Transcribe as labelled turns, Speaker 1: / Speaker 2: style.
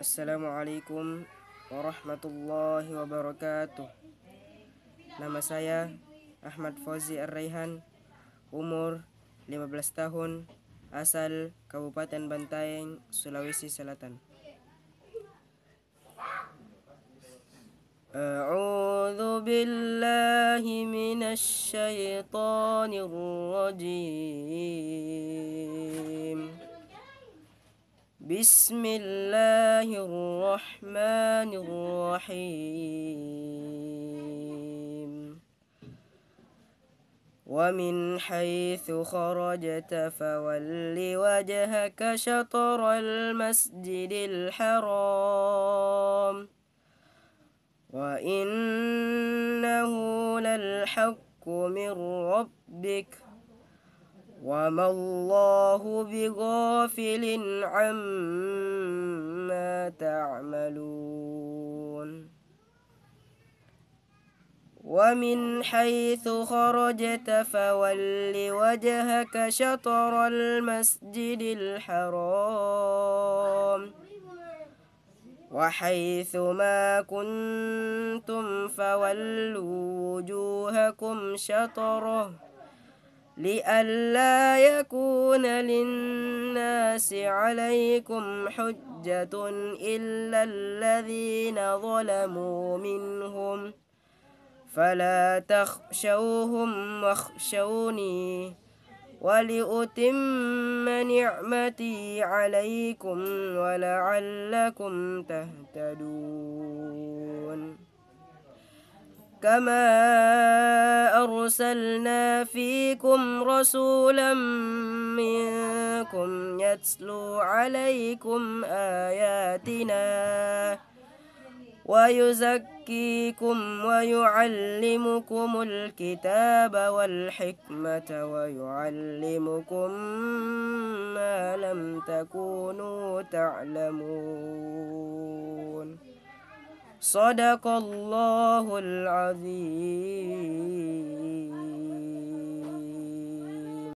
Speaker 1: Assalamualaikum warahmatullahi wabarakatuh. Nama saya Ahmad Fauzi Ar-Raihan, umur 15 tahun, asal Kabupaten Bantaeng, Sulawesi Selatan. أعوذ بالله من الشيطان الرجيم بسم الله الرحمن الرحيم ومن حيث خرجت فول وجهك شطر المسجد الحرام وإنه للحق من ربك وما الله بغافل عما تعملون ومن حيث خرجت فول وجهك شطر المسجد الحرام وحيث ما كنتم فولوا وجوهكم شطره لئلا يكون للناس عليكم حجة إلا الذين ظلموا منهم فلا تخشوهم واخشوني ولأتم نعمتي عليكم ولعلكم تهتدون كما أرسلنا فيكم رسولا منكم يتلو عليكم آياتنا ويزكيكم ويعلمكم الكتاب والحكمة ويعلمكم ما لم تكونوا تعلمون صدق الله العظيم